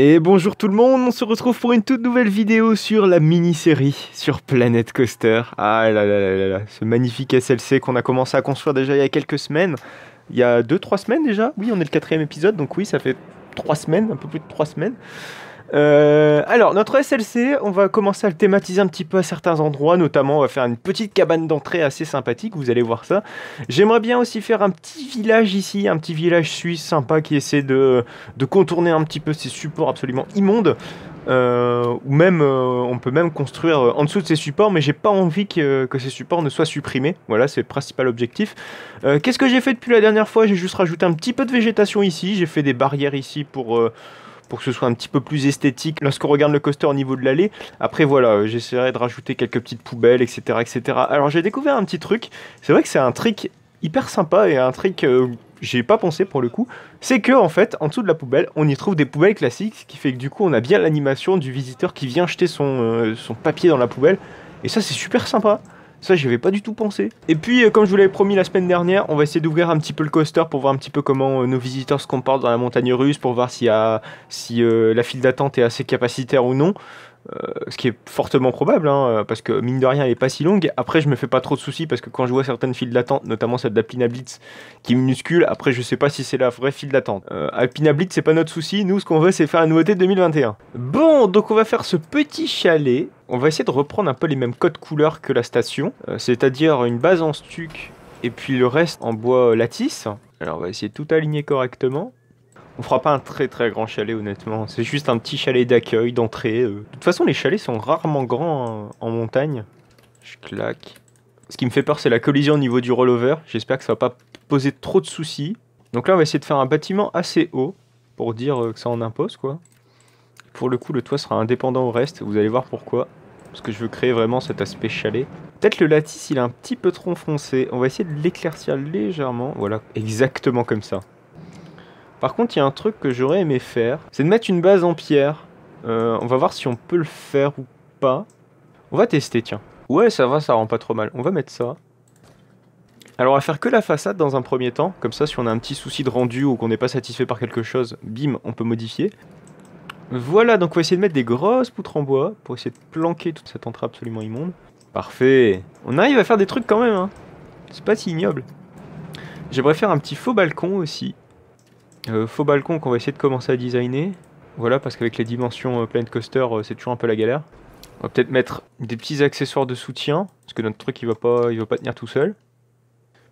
Et bonjour tout le monde, on se retrouve pour une toute nouvelle vidéo sur la mini-série sur Planet Coaster. Ah là là là là là, ce magnifique SLC qu'on a commencé à construire déjà il y a quelques semaines. Il y a 2-3 semaines déjà Oui, on est le quatrième épisode, donc oui, ça fait 3 semaines, un peu plus de 3 semaines. Euh, alors, notre SLC, on va commencer à le thématiser un petit peu à certains endroits, notamment on va faire une petite cabane d'entrée assez sympathique, vous allez voir ça. J'aimerais bien aussi faire un petit village ici, un petit village suisse sympa qui essaie de, contourner un petit peu ces supports absolument immondes. Euh, ou même euh, on peut même construire en dessous de ces supports, mais j'ai pas envie que, que, ces supports ne soient supprimés. Voilà, c'est le principal objectif. Qu'est-ce que j'ai fait depuis la dernière fois J'ai juste rajouté un petit peu de végétation ici, j'ai fait des barrières ici pour pour que ce soit un petit peu plus esthétique lorsqu'on regarde le coaster au niveau de l'allée. Après, voilà, euh, j'essaierai de rajouter quelques petites poubelles, etc. etc. Alors, j'ai découvert un petit truc. C'est vrai que c'est un trick hyper sympa et un trick. Euh, j'ai pas pensé pour le coup, c'est que en fait, en dessous de la poubelle, on y trouve des poubelles classiques, ce qui fait que du coup, on a bien l'animation du visiteur qui vient jeter son, euh, son papier dans la poubelle, et ça, c'est super sympa. Ça, j'y avais pas du tout pensé. Et puis, euh, comme je vous l'avais promis la semaine dernière, on va essayer d'ouvrir un petit peu le coaster pour voir un petit peu comment euh, nos visiteurs se comportent dans la montagne russe, pour voir si, euh, la file d'attente est assez capacitaire ou non. Euh, ce qui est fortement probable, hein, parce que mine de rien, elle n'est pas si longue. Après, je me fais pas trop de soucis parce que quand je vois certaines files d'attente, notamment celle d'Apina Blitz, qui est minuscule, après, je sais pas si c'est la vraie file d'attente. Euh, Alpina Blitz, c'est pas notre souci. Nous, ce qu'on veut, c'est faire la nouveauté 2021. Bon, donc on va faire ce petit chalet. On va essayer de reprendre un peu les mêmes codes couleurs que la station, euh, c'est-à-dire une base en stuc et puis le reste en bois lattice. Alors, on va essayer de tout aligner correctement. On fera pas un très très grand chalet honnêtement. C'est juste un petit chalet d'accueil, d'entrée. Euh. De toute façon, les chalets sont rarement grands hein, en montagne. Je claque. Ce qui me fait peur, c'est la collision au niveau du rollover. J'espère que ça va pas poser trop de soucis. Donc là, on va essayer de faire un bâtiment assez haut pour dire euh, que ça en impose quoi. Pour le coup, le toit sera indépendant au reste. Vous allez voir pourquoi. Parce que je veux créer vraiment cet aspect chalet. Peut-être le lattice, il est un petit peu trop foncé. On va essayer de l'éclaircir légèrement. Voilà, exactement comme ça. Par contre, il y a un truc que j'aurais aimé faire, c'est de mettre une base en pierre. Euh, on va voir si on peut le faire ou pas. On va tester, tiens. Ouais, ça va, ça rend pas trop mal. On va mettre ça. Alors, on va faire que la façade dans un premier temps. Comme ça, si on a un petit souci de rendu ou qu'on n'est pas satisfait par quelque chose, bim, on peut modifier. Voilà, donc on va essayer de mettre des grosses poutres en bois pour essayer de planquer toute cette entrée absolument immonde. Parfait. On arrive à faire des trucs quand même, hein. C'est pas si ignoble. J'aimerais faire un petit faux balcon aussi. Euh, faux balcon qu'on va essayer de commencer à designer. Voilà, parce qu'avec les dimensions euh, de Coaster, euh, c'est toujours un peu la galère. On va peut-être mettre des petits accessoires de soutien, parce que notre truc, il va pas, il va pas tenir tout seul.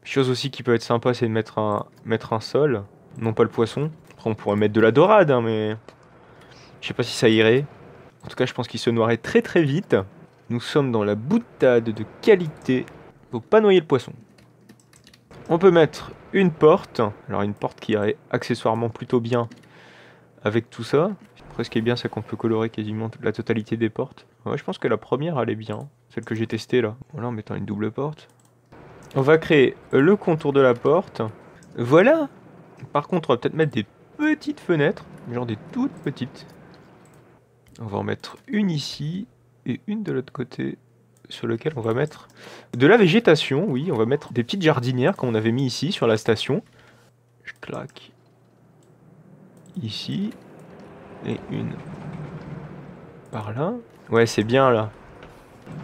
Chose aussi qui peut être sympa, c'est de mettre un, mettre un sol, non pas le poisson. Après, on pourrait mettre de la dorade, hein, mais je sais pas si ça irait. En tout cas, je pense qu'il se noirait très très vite. Nous sommes dans la boutade de qualité. Faut pas noyer le poisson. On peut mettre une porte. Alors une porte qui est accessoirement plutôt bien avec tout ça. Presque ce qui est bien c'est qu'on peut colorer quasiment la totalité des portes. je pense que la première allait bien, celle que j'ai testée là. Voilà en mettant une double porte. On va créer le contour de la porte. Voilà Par contre on va peut-être mettre des petites fenêtres, genre des toutes petites. On va en mettre une ici et une de l'autre côté sur lequel on va mettre de la végétation, oui, on va mettre des petites jardinières comme on avait mis ici sur la station. Je claque ici et une par là. Ouais, c'est bien là.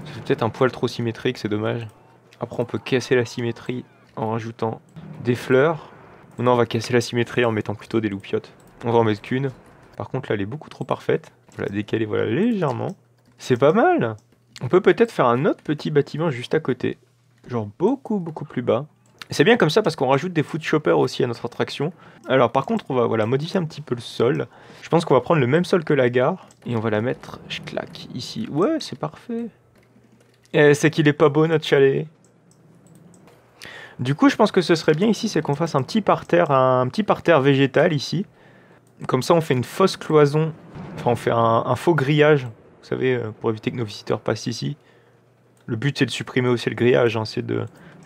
C'est peut-être un poil trop symétrique, c'est dommage. Après, on peut casser la symétrie en rajoutant des fleurs. Non, on va casser la symétrie en mettant plutôt des loupiottes. On va en mettre qu'une. Par contre, là, elle est beaucoup trop parfaite. On la décaler, voilà, légèrement. C'est pas mal on peut peut-être faire un autre petit bâtiment juste à côté. Genre beaucoup, beaucoup plus bas. C'est bien comme ça parce qu'on rajoute des food shoppers aussi à notre attraction. Alors par contre, on va voilà, modifier un petit peu le sol. Je pense qu'on va prendre le même sol que la gare. Et on va la mettre, je claque, ici. Ouais, c'est parfait. Et eh, c'est qu'il n'est pas beau notre chalet. Du coup, je pense que ce serait bien ici, c'est qu'on fasse un petit parterre, un petit parterre végétal ici. Comme ça, on fait une fausse cloison. Enfin, on fait un faux grillage vous savez, euh, pour éviter que nos visiteurs passent ici. Le but, c'est de supprimer aussi le grillage, hein, c'est de,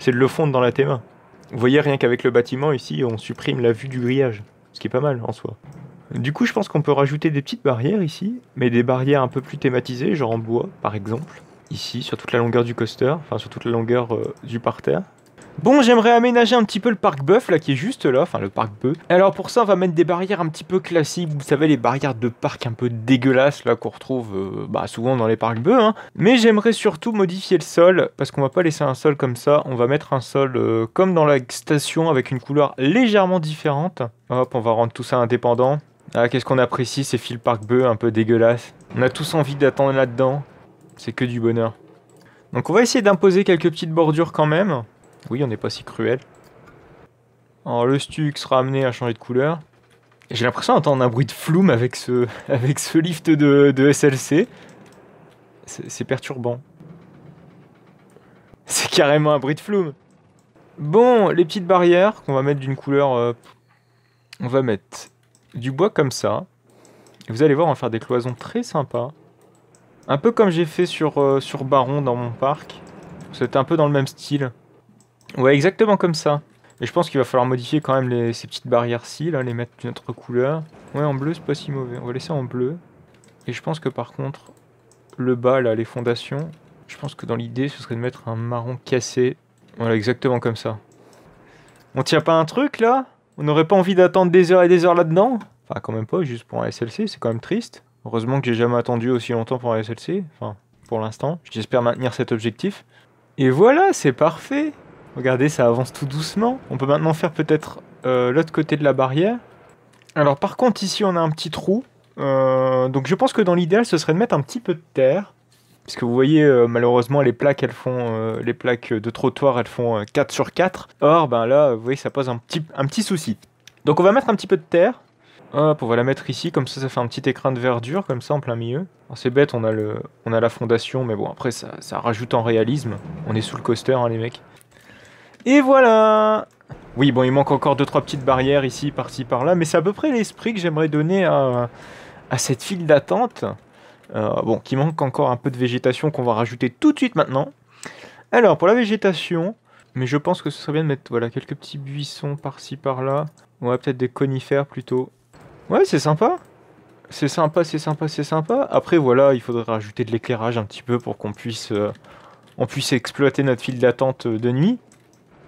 le fondre dans la théma. Vous voyez, rien qu'avec le bâtiment, ici, on supprime la vue du grillage, ce qui est pas mal en soi. Du coup, je pense qu'on peut rajouter des petites barrières ici, mais des barrières un peu plus thématisées, genre en bois, par exemple. Ici, sur toute la longueur du coaster, enfin sur toute la longueur euh, du parterre. Bon, j'aimerais aménager un petit peu le parc bœuf, là, qui est juste là, enfin le parc bœuf. Alors pour ça, on va mettre des barrières un petit peu classiques, vous savez, les barrières de parc un peu dégueulasses, là, qu'on retrouve euh, bah, souvent dans les parcs bœufs. Hein. Mais j'aimerais surtout modifier le sol, parce qu'on va pas laisser un sol comme ça, on va mettre un sol euh, comme dans la station, avec une couleur légèrement différente. Hop, on va rendre tout ça indépendant. Ah, qu'est-ce qu'on apprécie ces fils parc bœufs un peu dégueulasses. On a tous envie d'attendre là-dedans. C'est que du bonheur. Donc on va essayer d'imposer quelques petites bordures quand même. Oui, on n'est pas si cruel. Alors, le stuc sera amené à changer de couleur. J'ai l'impression d'entendre un bruit de floume avec ce, avec ce lift de, SLC. C'est perturbant. C'est carrément un bruit de floume. Bon, les petites barrières qu'on va mettre d'une couleur... Euh, on va mettre du bois comme ça. vous allez voir, on va faire des cloisons très sympas. Un peu comme j'ai fait sur, euh, sur Baron dans mon parc. C'est un peu dans le même style. Ouais, exactement comme ça. Et je pense qu'il va falloir modifier quand même ces petites barrières-ci, là, les mettre d'une autre couleur. Ouais, en bleu, c'est pas si mauvais. On va laisser en bleu. Et je pense que par contre, le bas, là, les fondations, je pense que dans l'idée, ce serait de mettre un marron cassé. Voilà, exactement comme ça. On tient pas un truc, là On n'aurait pas envie d'attendre des heures et des heures là-dedans Enfin, quand même pas, juste pour un SLC, c'est quand même triste. Heureusement que j'ai jamais attendu aussi longtemps pour un SLC. Enfin, pour l'instant, j'espère maintenir cet objectif. Et voilà, c'est parfait Regardez, ça avance tout doucement. On peut maintenant faire peut-être euh, l'autre côté de la barrière. Alors par contre, ici, on a un petit trou. Euh, donc je pense que dans l'idéal, ce serait de mettre un petit peu de terre. Parce que vous voyez, euh, malheureusement, les plaques, elles font, les plaques de trottoir, elles font 4 sur 4. Or, ben là, vous voyez, ça pose un petit, un petit souci. Donc on va mettre un petit peu de terre. Hop, on va la mettre ici, comme ça, ça fait un petit écrin de verdure, comme ça, en plein milieu. C'est bête, on a, le, on a la fondation, mais bon, après, ça, rajoute en réalisme. On est sous le coaster, hein, les mecs. Et voilà Oui, bon, il manque encore 2-3 petites barrières ici, par-ci, par-là, mais c'est à peu près l'esprit que j'aimerais donner à, cette file d'attente. Euh, bon, qui manque encore un peu de végétation qu'on va rajouter tout de suite maintenant. Alors, pour la végétation, mais je pense que ce serait bien de mettre voilà, quelques petits buissons par-ci, par-là. Ouais, peut-être des conifères plutôt. Ouais, c'est sympa c'est sympa, c'est sympa, c'est sympa. Après, voilà, il faudrait rajouter de l'éclairage un petit peu pour qu'on puisse, euh, on puisse exploiter notre file d'attente euh, de nuit.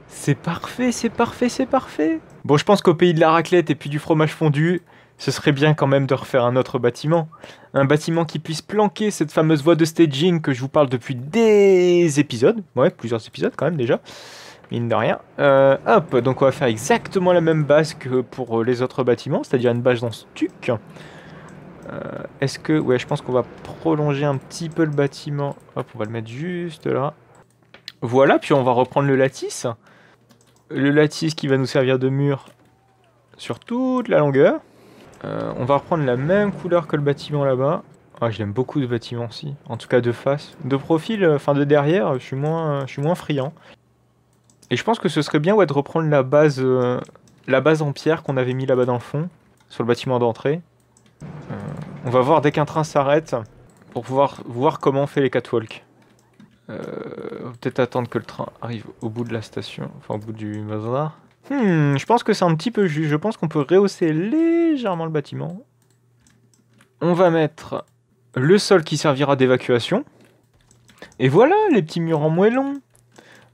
C'est parfait, c'est parfait, c'est parfait. Bon, je pense qu'au pays de la raclette et puis du fromage fondu, ce serait bien quand même de refaire un autre bâtiment. Un bâtiment qui puisse planquer cette fameuse voie de staging que je vous parle depuis des épisodes. Ouais, plusieurs épisodes quand même déjà. Mine de rien. Euh, hop, donc on va faire exactement la même base que pour les autres bâtiments, c'est-à-dire une base dans ce euh, Est-ce que... Ouais, je pense qu'on va prolonger un petit peu le bâtiment. Hop, on va le mettre juste là. Voilà, puis on va reprendre le lattice le lattice qui va nous servir de mur sur toute la longueur. Euh, on va reprendre la même couleur que le bâtiment là-bas. Ah, j'aime beaucoup de bâtiment aussi, en tout cas de face. De profil, euh, enfin de derrière, je suis moins, je suis moins friand. Et je pense que ce serait bien ouais, de reprendre la base, euh, la base en pierre qu'on avait mis là-bas dans le fond, sur le bâtiment d'entrée. on va voir dès qu'un train s'arrête, pour pouvoir voir comment on fait les catwalks. Euh, on va peut-être attendre que le train arrive au bout de la station, enfin au bout du bazar. Hmm, je pense que c'est un petit peu juste. Je pense qu'on peut rehausser légèrement le bâtiment. On va mettre le sol qui servira d'évacuation. Et voilà, les petits murs en moellons.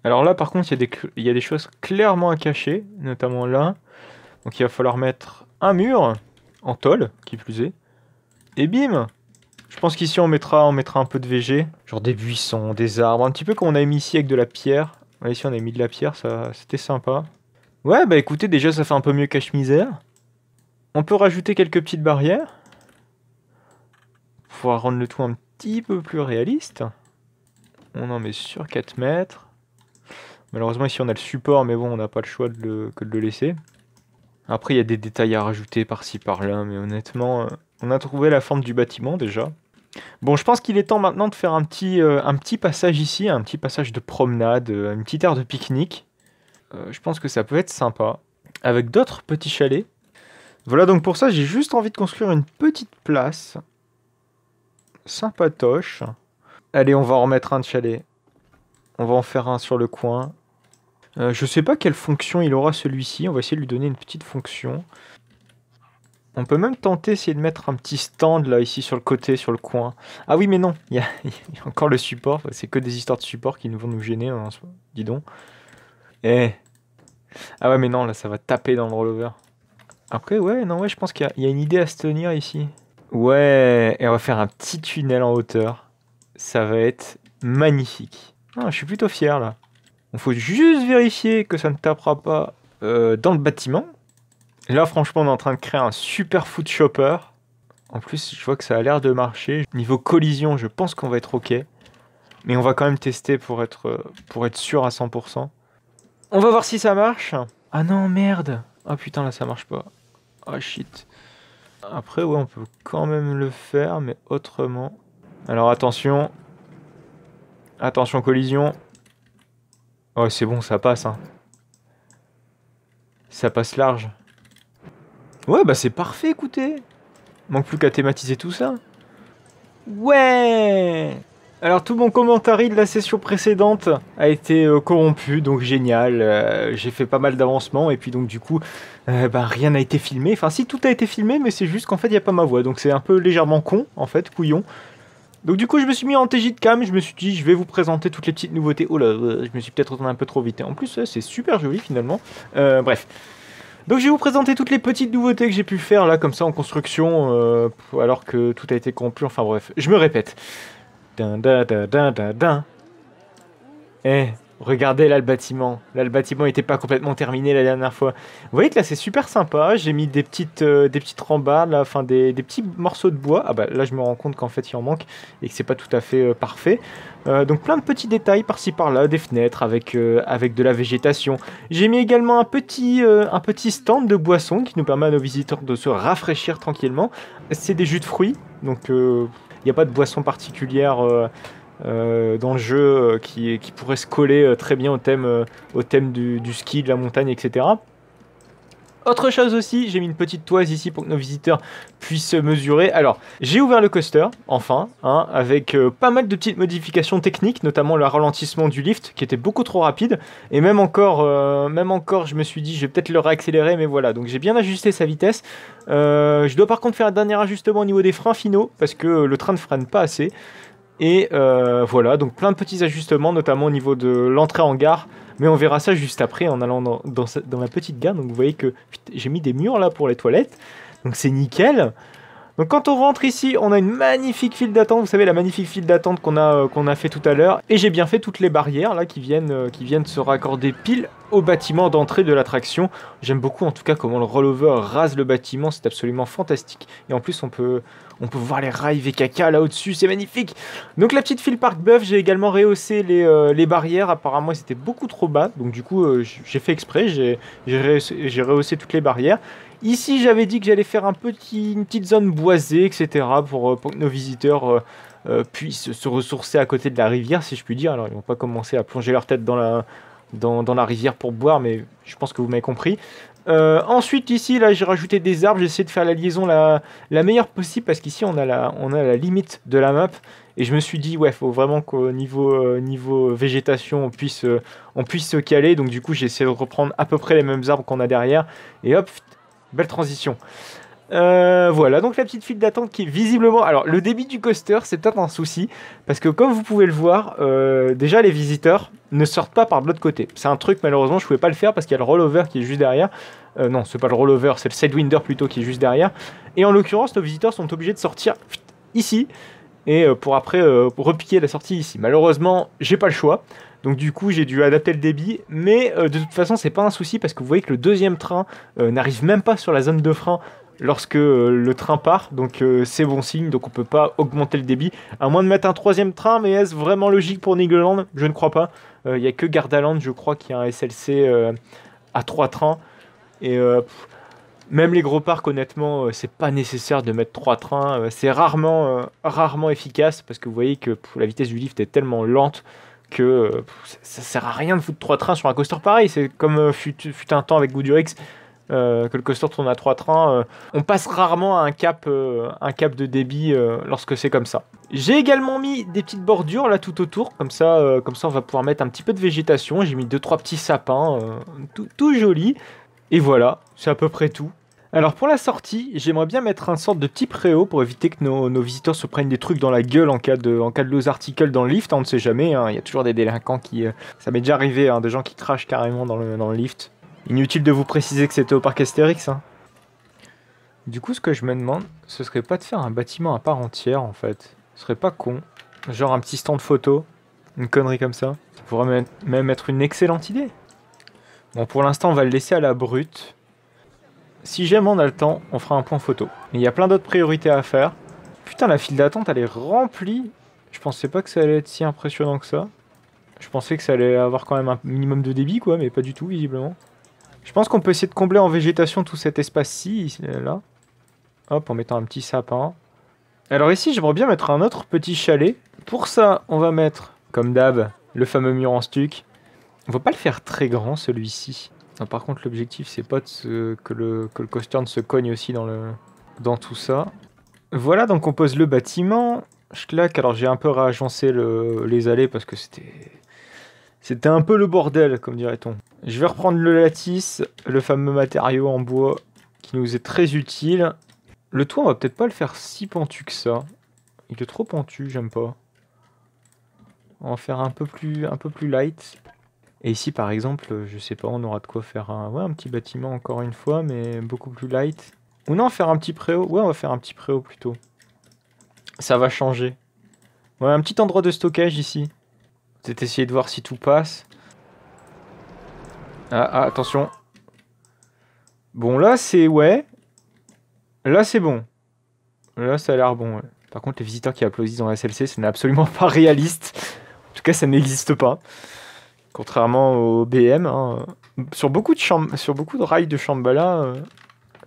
Alors là, par contre, il y, a des choses clairement à cacher, notamment là. Donc il va falloir mettre un mur en tôle, qui plus est. Et bim Je pense qu'ici, on mettra, on mettra un peu de VG des buissons, des arbres, un petit peu comme on a mis ici avec de la pierre. ici on a mis de la pierre, ça c'était sympa. Ouais, bah écoutez, déjà ça fait un peu mieux cache-misère. On peut rajouter quelques petites barrières. Pour rendre le tout un petit peu plus réaliste. On en met sur 4 mètres. Malheureusement ici on a le support, mais bon, on n'a pas le choix de le, que de le laisser. Après, il y a des détails à rajouter par-ci par-là, mais honnêtement, euh, on a trouvé la forme du bâtiment déjà. Bon, je pense qu'il est temps maintenant de faire un petit, euh, passage ici, un petit passage de promenade, euh, une petite aire de pique-nique. Euh, je pense que ça peut être sympa. Avec d'autres petits chalets. Voilà, donc pour ça, j'ai juste envie de construire une petite place. Sympatoche. Allez, on va en remettre un de chalet. On va en faire un sur le coin. Je je sais pas quelle fonction il aura celui-ci. On va essayer de lui donner une petite fonction. On peut même tenter essayer de mettre un petit stand là, ici sur le côté, sur le coin. Ah oui, mais non, il y a, encore le support. C'est que des histoires de support qui nous vont nous gêner. soi, hein, dis donc. Eh. Ah ouais, mais non, là, ça va taper dans le rollover. Après, ouais, non, ouais, je pense qu'il y, a une idée à se tenir ici. Ouais, et on va faire un petit tunnel en hauteur. Ça va être magnifique. Ah, je suis plutôt fier là. On faut juste vérifier que ça ne tapera pas euh, dans le bâtiment. Là, franchement, on est en train de créer un super foot chopper. En plus, je vois que ça a l'air de marcher. Niveau collision, je pense qu'on va être OK. Mais on va quand même tester pour être, pour être sûr à 100%. On va voir si ça marche. Ah non, merde. Ah putain, là, ça marche pas. oh, shit. Après, ouais, on peut quand même le faire, mais autrement. Alors, attention. Attention, collision. Oh, c'est bon, ça passe. Hein. Ça passe large. Ouais, bah c'est parfait, écoutez. Manque plus qu'à thématiser tout ça. Ouais alors tout mon commentaire de la session précédente a été euh, corrompu, donc génial. Euh, j'ai fait pas mal d'avancements et puis donc du coup, euh, bah, rien n'a été filmé. Enfin si tout a été filmé, mais c'est juste qu'en fait il n'y a pas ma voix, donc c'est un peu légèrement con en fait, couillon. Donc du coup je me suis mis en TJ de cam, je me suis dit je vais vous présenter toutes les petites nouveautés. Oh là, je me suis peut-être retourné un peu trop vite. en plus c'est super joli finalement. bref. Donc je vais vous présenter toutes les petites nouveautés que j'ai pu faire là comme ça en construction euh, alors que tout a été conclu. Enfin bref, je me répète. Dun dun dun Eh, Regardez là le bâtiment. Là le bâtiment n'était pas complètement terminé la dernière fois. Vous voyez que là c'est super sympa. J'ai mis des petites, euh, des petites rambardes, enfin des, des, petits morceaux de bois. Ah bah là je me rends compte qu'en fait il en manque et que c'est pas tout à fait euh, parfait. Euh, donc plein de petits détails par-ci par-là, des fenêtres avec, avec de la végétation. J'ai mis également un petit, un petit stand de boissons qui nous permet à nos visiteurs de se rafraîchir tranquillement. C'est des jus de fruits, donc il n'y a pas de boisson particulière euh, dans le jeu euh, qui, pourrait se coller euh, très bien au thème, au thème du, ski, de la montagne, etc. Autre chose aussi, j'ai mis une petite toise ici pour que nos visiteurs puissent mesurer. Alors, j'ai ouvert le coaster, enfin, hein, avec pas mal de petites modifications techniques, notamment le ralentissement du lift qui était beaucoup trop rapide. Et même encore, même encore je me suis dit, je vais peut-être le réaccélérer, mais voilà. Donc j'ai bien ajusté sa vitesse. je dois par contre faire un dernier ajustement au niveau des freins finaux, parce que le train ne freine pas assez. Et euh, voilà, donc plein de petits ajustements, notamment au niveau de l'entrée en gare. Mais on verra ça juste après en allant dans, la petite gare. Donc vous voyez que j'ai mis des murs là pour les toilettes. Donc c'est nickel. Donc quand on rentre ici, on a une magnifique file d'attente, vous savez la magnifique file d'attente qu'on a, euh, a fait tout à l'heure. Et j'ai bien fait toutes les barrières là qui viennent, euh, qui viennent se raccorder pile au bâtiment d'entrée de l'attraction. J'aime beaucoup en tout cas comment le rollover rase le bâtiment, c'est absolument fantastique. Et en plus on peut, on peut voir les rails VKK là au-dessus, c'est magnifique Donc la petite file park buff, j'ai également rehaussé les, euh, les barrières, apparemment c'était beaucoup trop bas, donc du coup j'ai fait exprès, j'ai rehaussé toutes les barrières. Ici, j'avais dit que j'allais faire une petite zone boisée, etc., euh, pour, que nos visiteurs euh, euh, puissent se ressourcer à côté de la rivière, si je puis dire. Alors, ils vont pas commencer à plonger leur tête dans la, rivière pour boire, mais je pense que vous m'avez compris. ensuite, ici, là, j'ai rajouté des arbres. J'ai essayé de faire la liaison la, meilleure possible parce qu'ici, on, a la, limite de la map. Et je me suis dit, ouais, il faut vraiment qu'au niveau, végétation, on puisse, on puisse se caler. Donc, du coup, j'ai essayé de reprendre à peu près les mêmes arbres qu'on a derrière. Et hop, Belle transition. Euh, voilà, donc la petite file d'attente qui est visiblement... Alors, le débit du coaster, c'est peut-être un souci, parce que comme vous pouvez le voir, euh, déjà les visiteurs ne sortent pas par de l'autre côté. C'est un truc, malheureusement, je pouvais pas le faire, parce qu'il y a le rollover qui est juste derrière. Euh, non, c'est pas le rollover, c'est le sidewinder plutôt qui est juste derrière. Et en l'occurrence, nos visiteurs sont obligés de sortir ici, et pour après pour repiquer la sortie ici. Malheureusement, j'ai pas le choix. Donc du coup, j'ai dû adapter le débit, mais euh, de toute façon, c'est pas un souci parce que vous voyez que le deuxième train euh, n'arrive même pas sur la zone de frein lorsque euh, le train part, donc c'est bon signe, donc on peut pas augmenter le débit, à moins de mettre un troisième train, mais est-ce vraiment logique pour Nigeland Je ne crois pas. Il n'y a que Gardaland, je crois, qui a un SLC à trois trains. Et même les gros parcs, honnêtement, c'est pas nécessaire de mettre trois trains. c'est rarement, rarement efficace parce que vous voyez que la vitesse du lift est tellement lente que ça, sert à rien de foutre trois trains sur un coaster pareil. C'est comme euh, fut, un temps avec Goodyear Euh, que le coaster tourne à trois trains. Euh, on passe rarement à un cap, euh, un cap de débit lorsque c'est comme ça. J'ai également mis des petites bordures là tout autour, comme ça, comme ça on va pouvoir mettre un petit peu de végétation. J'ai mis deux trois petits sapins, tout, tout joli. Et voilà, c'est à peu près tout. Alors pour la sortie, j'aimerais bien mettre un sorte de petit préau pour éviter que nos, visiteurs se prennent des trucs dans la gueule en cas de, en cas de article dans le lift. Hein, on ne sait jamais, hein. il y a toujours des délinquants qui... Euh, ça m'est déjà arrivé, hein, des gens qui crachent carrément dans le, lift. Inutile de vous préciser que c'était au parc Astérix. Hein. Du coup, ce que je me demande, ce serait pas de faire un bâtiment à part entière en fait. Ce serait pas con. Genre un petit stand photo, une connerie comme ça. Ça pourrait même être une excellente idée. Bon, pour l'instant, on va le laisser à la brute. Si jamais on a le temps, on fera un point photo. Mais Il y a plein d'autres priorités à faire. Putain, la file d'attente, elle est remplie. Je pensais pas que ça allait être si impressionnant que ça. Je pensais que ça allait avoir quand même un minimum de débit, quoi, mais pas du tout, visiblement. Je pense qu'on peut essayer de combler en végétation tout cet espace-ci, là. Hop, en mettant un petit sapin. Alors ici, j'aimerais bien mettre un autre petit chalet. Pour ça, on va mettre, comme d'hab, le fameux mur en stuc. On va pas le faire très grand, celui-ci par contre, l'objectif, c'est pas que, le, que costern se cogne aussi dans, le, dans tout ça. Voilà, donc on pose le bâtiment. Je claque. Alors, j'ai un peu réagencé les allées parce que c'était. C'était un peu le bordel, comme dirait-on. Je vais reprendre le lattice, le fameux matériau en bois qui nous est très utile. Le toit, on va peut-être pas le faire si pentu que ça. Il est trop pentu, j'aime pas. On va en faire un peu plus, un peu plus light. Et ici, par exemple, euh, je sais pas, on aura de quoi faire un, ouais, un petit bâtiment encore une fois, mais beaucoup plus light. Ou non, faire un petit préau. Ouais, on va faire un petit préau plutôt. Ça va changer. Ouais, un petit endroit de stockage ici. Peut-être essayer de voir si tout passe. Ah, ah attention. Bon, là, c'est... Ouais. Là, c'est bon. Là, ça a l'air bon, Par contre, les visiteurs qui applaudissent dans la SLC, ce n'est absolument pas réaliste. En tout cas, ça n'existe pas. Contrairement au BM, hein, sur, beaucoup de sur beaucoup de rails de Shambhala, euh,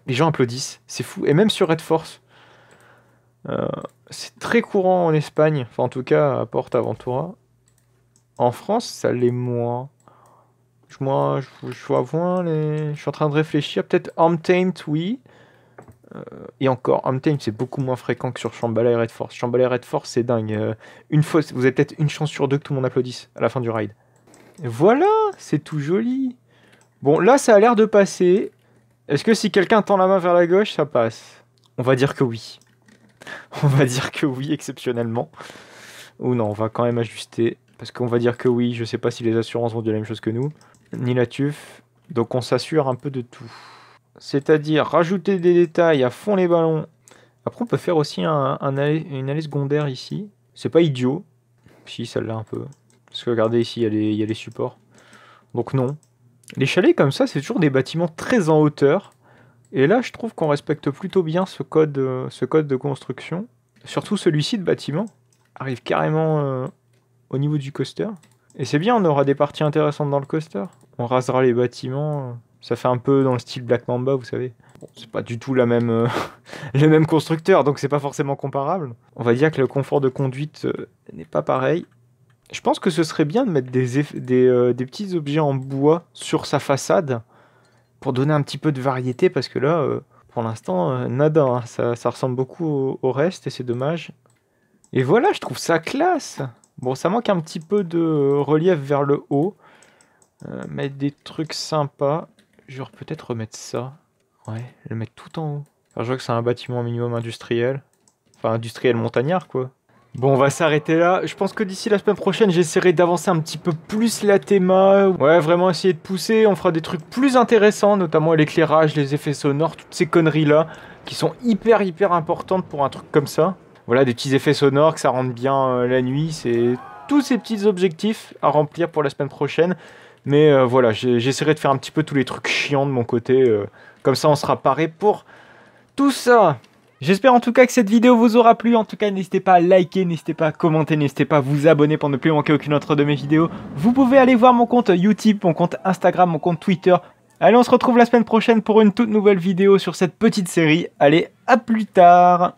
les gens applaudissent. C'est fou. Et même sur Red Force. Euh, c'est très courant en Espagne, enfin en tout cas à PortAventura. Aventura. En France, ça l'est moins. Je, moi, je, vois moins les. Je suis en train de réfléchir. Peut-être Untamed, oui. Euh, et encore, Untamed, c'est beaucoup moins fréquent que sur Shambhala et Red Force. Shambhala et Red Force, c'est dingue. une fois, vous avez peut-être une chance sur deux que tout le monde applaudisse à la fin du ride. Voilà, c'est tout joli. Bon, là, ça a l'air de passer. Est-ce que si quelqu'un tend la main vers la gauche, ça passe On va dire que oui. On va dire que oui, exceptionnellement. Ou non, on va quand même ajuster. Parce qu'on va dire que oui, je sais pas si les assurances vont dire la même chose que nous. Ni la TUF. Donc on s'assure un peu de tout. C'est-à-dire rajouter des détails à fond les ballons. Après, on peut faire aussi un, une allée secondaire ici. C'est pas idiot. Si, celle-là un peu. Parce que regardez ici, il y, a les supports. Donc non. Les chalets comme ça, c'est toujours des bâtiments très en hauteur. Et là, je trouve qu'on respecte plutôt bien ce code, euh, ce code de construction. Surtout celui-ci de bâtiment arrive carrément euh, au niveau du coaster. Et c'est bien, on aura des parties intéressantes dans le coaster. On rasera les bâtiments. Euh, ça fait un peu dans le style Black Mamba, vous savez. c'est pas du tout la même, le même constructeur, donc c'est pas forcément comparable. On va dire que le confort de conduite n'est pas pareil je pense que ce serait bien de mettre euh, des, petits objets en bois sur sa façade pour donner un petit peu de variété parce que là, euh, pour l'instant, euh, nada. Hein. ça, ressemble beaucoup au, reste et c'est dommage. Et voilà, je trouve ça classe. Bon, ça manque un petit peu de relief vers le haut. mettre des trucs sympas. Je vais peut-être remettre ça. Ouais, le mettre tout en haut. Enfin, je vois que c'est un bâtiment minimum industriel. Enfin, industriel montagnard, quoi. Bon, on va s'arrêter là. Je pense que d'ici la semaine prochaine, j'essaierai d'avancer un petit peu plus la théma. Ouais, vraiment essayer de pousser. On fera des trucs plus intéressants, notamment l'éclairage, les effets sonores, toutes ces conneries-là, qui sont hyper, hyper importantes pour un truc comme ça. Voilà, des petits effets sonores, que ça rentre bien euh, la nuit. C'est tous ces petits objectifs à remplir pour la semaine prochaine. Mais euh, voilà, j'essaierai de faire un petit peu tous les trucs chiants de mon côté. Euh. comme ça, on sera paré pour tout ça. J'espère en tout cas que cette vidéo vous aura plu. En tout cas, n'hésitez pas à liker, n'hésitez pas à commenter, n'hésitez pas à vous abonner pour ne plus manquer aucune autre de mes vidéos. Vous pouvez aller voir mon compte YouTube, mon compte Instagram, mon compte Twitter. Allez, on se retrouve la semaine prochaine pour une toute nouvelle vidéo sur cette petite série. Allez, à plus tard